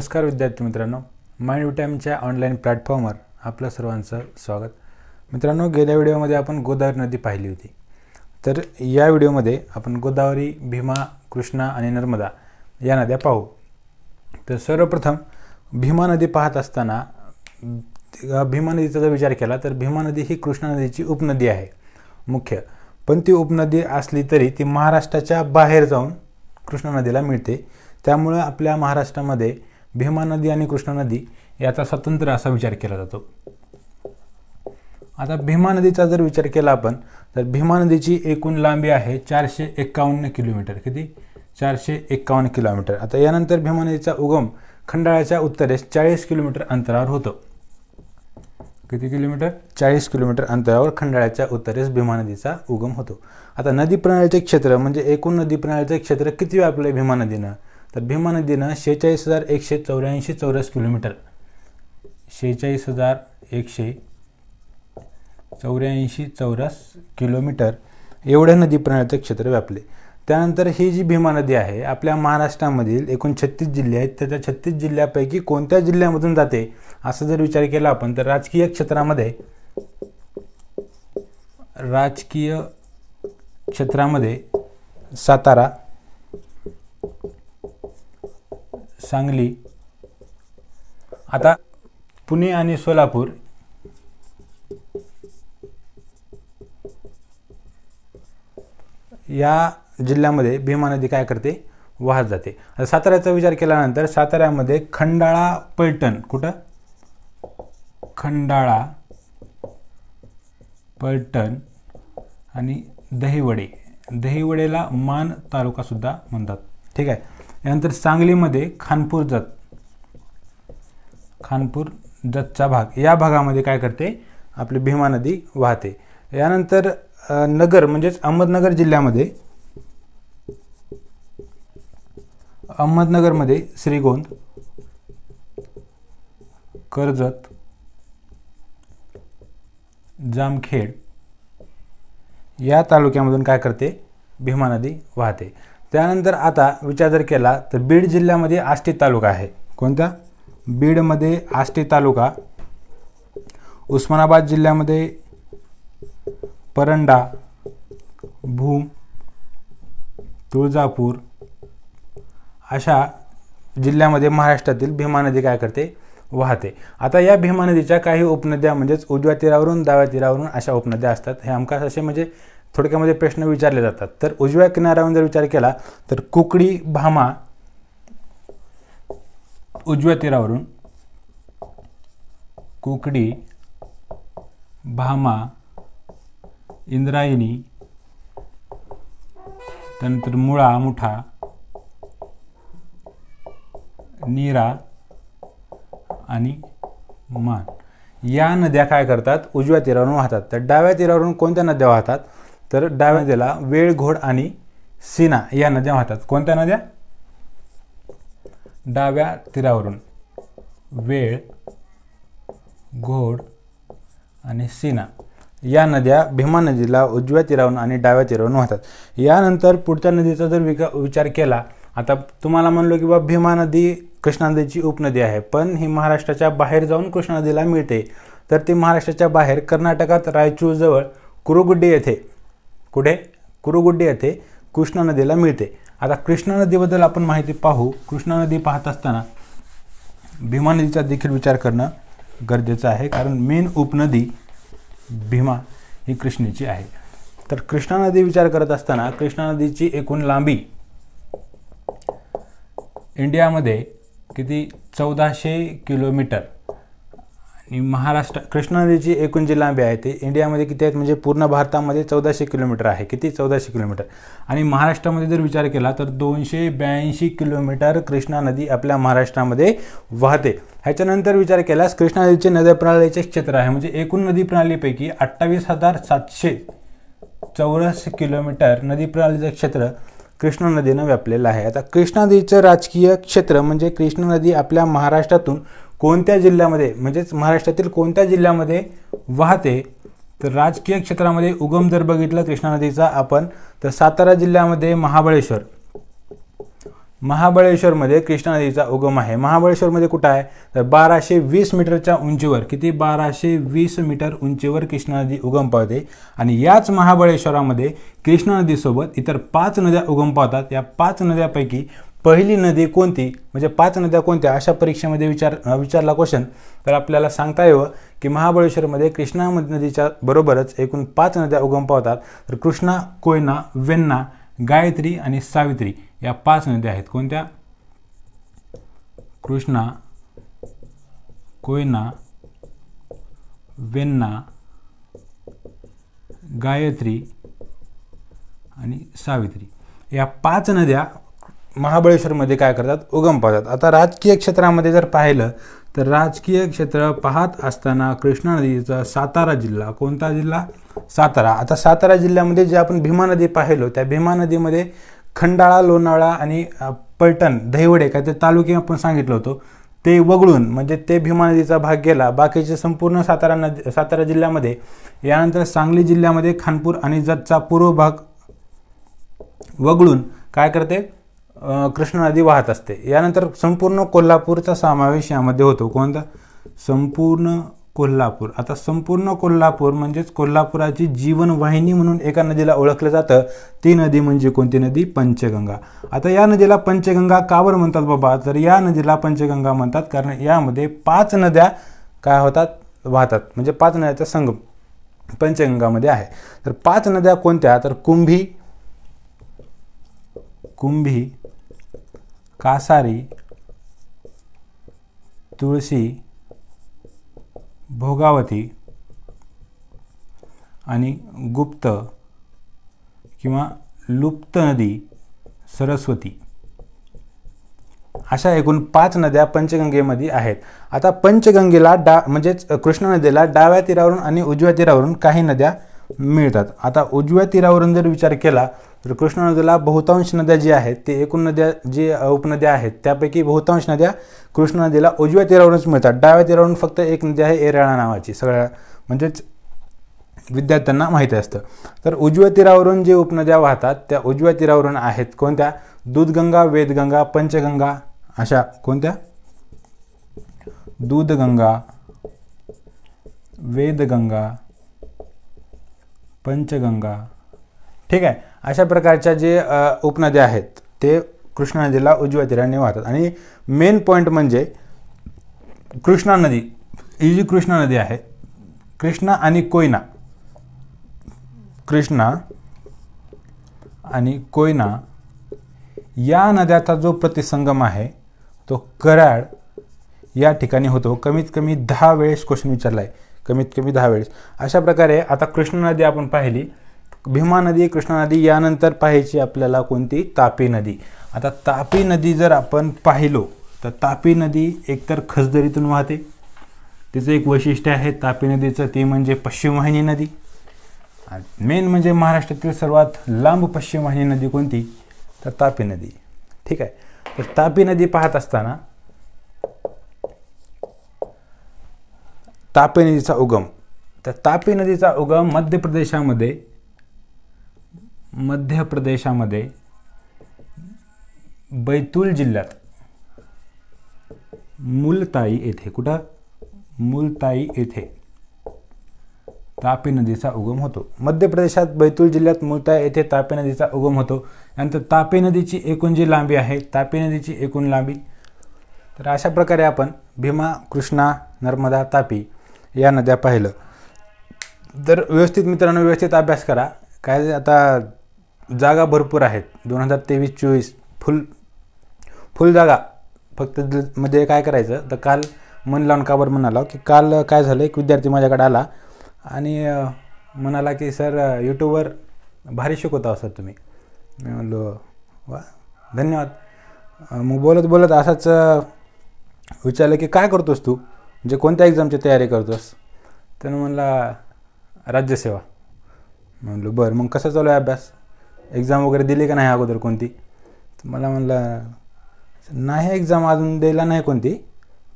नमस्कार विद्यार्थी मित्रांनो माइंड विटॅमच्या ऑनलाईन प्लॅटफॉर्मवर आपलं सर्वांचं स्वागत मित्रांनो गेल्या व्हिडिओमध्ये आपण गोदावरी नदी पाहिली होती तर या व्हिडिओमध्ये आपण गोदावरी भीमा कृष्णा आणि नर्मदा या नद्या पाहू तर सर्वप्रथम भीमा नदी पाहत असताना भीमा नदीचा जर विचार केला तर भीमा नदी ही कृष्णा नदीची उपनदी आहे मुख्य पण ती उपनदी असली तरी ती महाराष्ट्राच्या बाहेर जाऊन कृष्णा नदीला मिळते त्यामुळं आपल्या महाराष्ट्रामध्ये भीमा नदी आणि कृष्णा नदी याचा स्वतंत्र असा विचार केला जातो आता भीमा नदीचा जर विचार केला आपण तर भीमा नदीची एकूण लांबी आहे चारशे एक्कावन्न किलोमीटर किती चारशे एक्कावन्न किलोमीटर आता यानंतर भीमा नदीचा उगम खंडाळ्याच्या उत्तरेस चाळीस किलोमीटर अंतरावर होतो किती किलोमीटर चाळीस किलोमीटर अंतरावर खंडाळ्याच्या उत्तरेस भीमा नदीचा उगम होतो आता नदी प्रणालीचे क्षेत्र म्हणजे एकूण नदी प्रणालीचे क्षेत्र किती व्यापलं आहे भीमा नदीनं तर भीमा नदीनं शेहेचाळीस हजार एकशे चौऱ्याऐंशी चौरस किलोमीटर शेहेचाळीस हजार एकशे चौऱ्याऐंशी चौरस किलोमीटर एवढ्या नदी प्रणालीचं क्षेत्र व्यापले त्यानंतर ही जी भीमा नदी आहे आपल्या महाराष्ट्रामधील एकूण छत्तीस जिल्हे आहेत त्या छत्तीस जिल्ह्यापैकी कोणत्या जिल्ह्यामधून जाते असा जर विचार केला आपण तर राजकीय क्षेत्रामध्ये राजकीय क्षेत्रामध्ये सातारा सांगली आता पुणे आणि सोलापूर या जिल्ह्यामध्ये भीमा नदी काय करते वाहत जाते आता साताऱ्याचा विचार केल्यानंतर साताऱ्यामध्ये खंडाळा पैठण कुठं खंडाळा पैठण आणि दहिवडे दहीवडेला मान तालुका सुद्धा म्हणतात ठीक आहे यानंतर सांगलीमध्ये खानपूर जत खानपूर जतचा भाग या भागामध्ये काय करते आपली भीमा नदी वाहते यानंतर नगर म्हणजेच अहमदनगर जिल्ह्यामध्ये अहमदनगरमध्ये श्रीगोंद कर्जत जामखेड या तालुक्यामधून काय करते भीमा नदी वाहते त्यानंतर आता विचार जर केला तर बीड जिल्ह्यामध्ये आष्टी तालुका आहे कोणता बीडमध्ये आष्टी तालुका उस्मानाबाद जिल्ह्यामध्ये परंडा भूम तुळजापूर अशा जिल्ह्यामध्ये महाराष्ट्रातील भीमा नदी काय करते वाहते आता या भीमा नदीच्या काही उपनद्या म्हणजेच उजव्या तीरावरून डाव्या तीरावरून अशा उपनद्या असतात हे आमकास असे म्हणजे थोडक्यामध्ये प्रश्न विचारले जातात तर उजव्या किनाऱ्यावर जर विचार केला तर कुकडी भामा उजव्या तीरावरून कुकडी भामा इंद्रायणी त्यानंतर मुळा मुठा नीरा आणि मान या नद्या काय करतात उजव्या तीरावरून वाहतात तर डाव्या तीरावरून कोणत्या नद्या वाहतात तर डाव्या नदीला वेळघोड आणि सीना या नद्या वाहतात कोणत्या नद्या डाव्या तीरावरून वेळ घोड आणि सीना या नद्या भीमा नदीला उजव्या तीरावरून आणि डाव्या तीरावरून वाहतात यानंतर पुढच्या नदीचा जर विका विचार केला आता तुम्हाला म्हणलो की बा भीमा नदी कृष्णा नदीची उपनदी आहे पण ही महाराष्ट्राच्या बाहेर जाऊन कृष्णा नदीला मिळते तर ती महाराष्ट्राच्या बाहेर कर्नाटकात रायचूरजवळ कुरुगुड्डी येथे कुठे कुरुगुड्डी येथे कृष्णा नदीला मिळते आता कृष्णा नदीबद्दल आपण माहिती पाहू कृष्णा नदी पाहत असताना भीमा नदीचा देखील विचार करणं गरजेचं आहे कारण मेन उपनदी भीमा ही कृष्णेची आहे तर कृष्णा नदी विचार करत असताना कृष्णा नदीची एकूण लांबी इंडियामध्ये किती चौदाशे किलोमीटर महाराष्ट्र कृष्णा नदीची एकूण जी लांबी आहे ती इंडियामध्ये किती आहेत म्हणजे पूर्ण भारतामध्ये चौदाशे किलोमीटर आहे किती चौदाशे किलोमीटर आणि महाराष्ट्रामध्ये जर विचार केला तर दोनशे ब्याऐंशी किलोमीटर कृष्णा नदी आपल्या महाराष्ट्रामध्ये वाहते ह्याच्यानंतर विचार केलास कृष्णा नदीचे नदी प्रणालीचे क्षेत्र आहे म्हणजे एकूण नदी प्रणालीपैकी अठ्ठावीस हजार सातशे चौरस किलोमीटर नदी प्रणालीचं क्षेत्र कृष्णा नदीनं व्यापलेलं आहे आता कृष्णा नदीचं राजकीय क्षेत्र म्हणजे कृष्णा नदी आपल्या महाराष्ट्रातून कोणत्या जिल्ह्यामध्ये म्हणजेच महाराष्ट्रातील कोणत्या जिल्ह्यामध्ये वाहते तर राजकीय क्षेत्रामध्ये उगम जर बघितला कृष्णा नदीचा आपण तर सातारा जिल्ह्यामध्ये महाबळेश्वर महाबळेश्वरमध्ये कृष्णा नदीचा उगम आहे महाबळेश्वरमध्ये कुठं आहे तर बाराशे वीस मीटरच्या उंचीवर किती बाराशे वीस मीटर उंचीवर कृष्णा नदी उगम पावते आणि याच महाबळेश्वरामध्ये कृष्णा नदीसोबत इतर पाच नद्या उगम पावतात या पाच नद्यापैकी पहिली नदी कोणती म्हणजे पाच नद्या कोणत्या अशा परीक्षेमध्ये विचार विचारला क्वेश्चन तर आपल्याला सांगता यावं की महाबळेश्वरमध्ये कृष्णा नदीच्या बरोबरच एकूण पाच नद्या उगम पावतात तर कृष्णा कोयना वेन्ना गायत्री आणि सावित्री या पाच नद्या आहेत कोणत्या कृष्णा कोयना वेन्ना गायत्री आणि सावित्री या पाच नद्या महाबळेश्वरमध्ये काय करतात उगम पावतात आता राजकीय क्षेत्रामध्ये जर पाहिलं तर राजकीय क्षेत्र पाहत असताना कृष्णा नदीचा सातारा जिल्हा कोणता जिल्हा सातारा आता सातारा जिल्ह्यामध्ये जे आपण भीमा नदी पाहिलो त्या भीमा नदीमध्ये खंडाळा लोणावळा आणि पलटण दहिवडे काय ते तालुके आपण सांगितलं होतं ते वगळून म्हणजे ते भीमा नदीचा भाग गेला बाकीचे संपूर्ण सातारा नदी सातारा जिल्ह्यामध्ये यानंतर सांगली जिल्ह्यामध्ये खानपूर आणि जतचा पूर्व भाग वगळून काय करते कृष्णा नदी वाहत असते यानंतर संपूर्ण कोल्हापूरचा समावेश यामध्ये होतो कोणता संपूर्ण कोल्हापूर आता संपूर्ण कोल्हापूर म्हणजेच कोल्हापुराची जीवनवाहिनी म्हणून एका नदीला ओळखलं जातं ती नदी म्हणजे कोणती नदी पंचगंगा आता या नदीला पंचगंगा कावर म्हणतात बाबा तर या नदीला पंचगंगा म्हणतात कारण यामध्ये पाच नद्या काय होतात वाहतात म्हणजे पाच नद्याचा संगम पंचगंगामध्ये आहे तर पाच नद्या कोणत्या तर कुंभी कुंभी कासारी तुळशी भोगावती आणि गुप्त किंवा लुप्त नदी सरस्वती अशा एकूण पाच नद्या पंचगंगेमध्ये आहेत आता पंचगंगेला डा म्हणजेच कृष्णा नदीला डाव्या तीरावरून आणि उजव्या तीरावरून काही नद्या मिळतात आता उजव्या तीरावरून जर विचार केला तर कृष्णा नदीला बहुतांश नद्या जी आहेत ते एकूण नद्या जे उपनद्या आहेत त्यापैकी बहुतांश नद्या कृष्णा नदीला उजव्या तीरावरूनच मिळतात डाव्या तीरावरून फक्त एक नदी आहे एराळा नावाची सगळ्या म्हणजेच विद्यार्थ्यांना माहिती असतं तर उजव्या तीरावरून जे उपनद्या वाहतात त्या उजव्या तीरावरून आहेत कोणत्या दूधगंगा वेदगंगा पंचगंगा अशा कोणत्या दूधगंगा वेदगंगा पंचगंगा ठीक आहे अशा प्रकारच्या जे उपनद्या आहेत ते कृष्णा नदीला उजव्या तीराने वाहतात आणि मेन पॉईंट म्हणजे कृष्णा नदी ही जी कृष्णा नदी आहे कृष्णा आणि कोयना कृष्णा आणि कोयना या नद्याचा जो प्रतिसंगम आहे तो कराड या ठिकाणी होतो कमीत कमी दहा वेळेस क्वेश्चन विचारला आहे कमीत कमी दहा वेळेस अशा प्रकारे आता कृष्णा नदी आपण पाहिली भीमा नदी कृष्णा नदी यानंतर पाहायची आपल्याला कोणती तापी नदी आता तापी नदी जर आपण पाहिलो तर तापी नदी एकतर खसदरीतून वाहते तिचं एक वैशिष्ट्य आहे तापी नदीचं ती म्हणजे पश्चिमवाहिनी नदी मेन म्हणजे महाराष्ट्रातील सर्वात लांब पश्चिमवाहिनी नदी कोणती तर तापी नदी ठीक आहे तर तापी नदी पाहत असताना तापी नदीचा उगम तर तापी नदीचा उगम मध्य प्रदेशामध्ये मध्य प्रदेशामध्ये बैतूल जिल्ह्यात मुलताई येथे कुठं मुलताई येथे तापी नदीचा उगम होतो मध्य प्रदेशात बैतूल जिल्ह्यात मुलताई येथे तापी नदीचा उगम होतो यानंतर तापी नदीची एकूण जी लांबी आहे तापी नदीची एकूण लांबी तर अशा प्रकारे आपण भीमा कृष्णा नर्मदा तापी या नद्या पाहिलं तर व्यवस्थित मित्रांनो व्यवस्थित अभ्यास करा काय आता जागा भरपूर आहेत दोन हजार तेवीस चोवीस फुल फुल जागा फक्त म्हणजे काय करायचं तर काल मन लावून काबर म्हणाला की काल काय झालं एक विद्यार्थी माझ्याकडे आला आणि म्हणाला की सर यूट्यूबवर भारी शिकवता हो, सर तुम्ही मी म्हणलो वा धन्यवाद मग बोलत बोलत असाच विचारलं की काय करतोस तू जे म्हणजे कोणत्या एक्झामची तयारी करतोस त्यानं म्हणला राज्यसेवा म्हणलं बरं मग कसा चालू आहे अभ्यास एक्झाम वगैरे दिली का नाही अगोदर कोणती तर मला म्हणला नाही एक्झाम अजून द्यायला नाही कोणती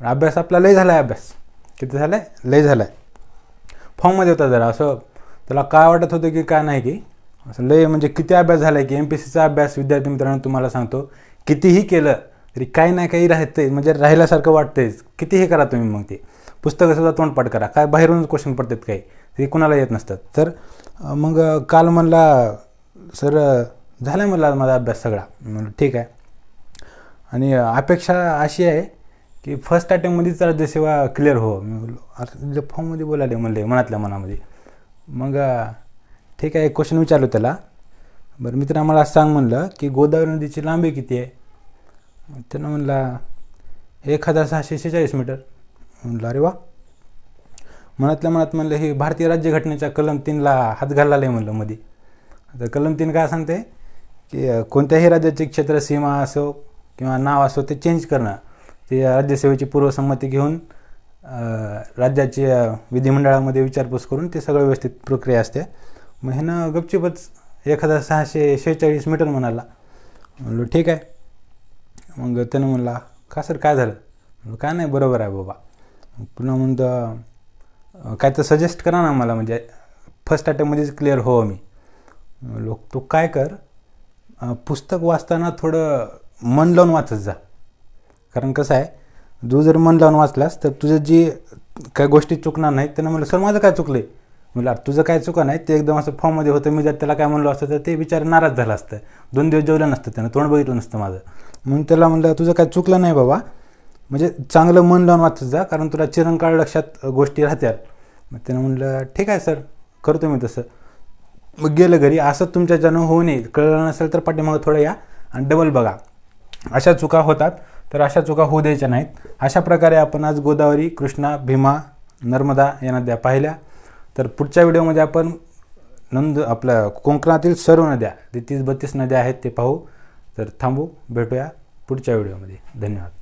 पण अभ्यास आपला लय झाला आहे अभ्यास किती झाला आहे लय झाला आहे फॉर्ममध्ये होता जरा असं त्याला काय वाटत होतं की काय नाही की असं लय म्हणजे किती अभ्यास झाला आहे की एम पी सीचा अभ्यास विद्यार्थी मित्रांनो तुम्हाला सांगतो कितीही केलं तरी काही नाही काही राहते म्हणजे राहिल्यासारखं वाटते किती हे करा तुम्ही मग ते पुस्तकं सुद्धा तोंडपाठ करा काय बाहेरूनच क्वेश्चन पडतात काही ते कुणाला येत नसतात तर मग काल म्हणला सर झाला म्हणला माझा अभ्यास सगळा म्हणलं ठीक आहे आणि अपेक्षा अशी आहे की फर्स्ट अटेम्प्टमध्येच सेवा क्लिअर हो मी बोललो अरे फॉर्ममध्ये बोलायले म्हणले मनातल्या मनामध्ये मग ठीक आहे क्वेश्चन विचारलो त्याला बरं मित्र आम्हाला सांग म्हणलं की गोदावरी नदीची लांबी किती आहे त्यानं म्हणला एक हजार सहाशे सेहेचाळीस मीटर म्हणलं अरे वा मनातल्या मनात म्हणलं हे भारतीय राज्यघटनेच्या कलम तीनला हात घालला म्हणलं मध्ये आता कलम तीन काय सांगते की कोणत्याही राज्याची क्षेत्र सीमा असो किंवा नाव असो ते चेंज करणं ते राज्यसेवेची पूर्वसंमती घेऊन राज्याची विधिमंडळामध्ये विचारपूस करून ते सगळं व्यवस्थित प्रक्रिया असते मग ना गपचिपच एक हजार सहाशे शेहेचाळीस मीटर म्हणाला म्हणलो ठीक आहे मग त्यानं म्हणला का सर काय झालं काय नाही बरोबर आहे बाबा पुन्हा म्हणतं काय तर सजेस्ट करा ना मला म्हणजे फर्स्ट अटेम्पमध्येच क्लिअर हो मी लोक तू काय कर पुस्तक वाचताना थोडं मन लावून वाचत जा कारण कसं आहे तू जर मन लावून वाचलास तर तुझं जी काय गोष्टी चुकणार नाही त्यांना म्हणलं सर माझं काय चुकलं आहे म्हणलं तुझं काय चुका नाही ते एकदम असं फॉर्ममध्ये होतं मी जर त्याला काय म्हणलो असतं तर ते बिचारे नाराज झालं असतं दोन दिवस जेवलं नसतं त्यानं तोंड बघितलं नसतं माझं मग त्याला म्हटलं तुझं काय चुकलं नाही बाबा म्हणजे चांगलं मन लावून वाचत जा कारण तुला चिरंकाळ लक्षात गोष्टी राहत्या मग त्यानं म्हणलं ठीक आहे सर करतो मी तसं मग गेलं घरी असं तुमच्या ज्यानं होऊ नये कळलं नसेल तर पाठीमागं थोडं या आणि डबल बघा अशा चुका होतात तर अशा चुका होऊ द्यायच्या नाहीत अशा प्रकारे आपण आज गोदावरी कृष्णा भीमा नर्मदा या नद्या पाहिल्या तर पुढच्या व्हिडिओमध्ये आपण नंद आपल्या कोकणातील सर्व नद्या ते तीस बत्तीस नद्या आहेत ते पाहू तर थांबू भेटूया पुढच्या व्हिडिओमध्ये धन्यवाद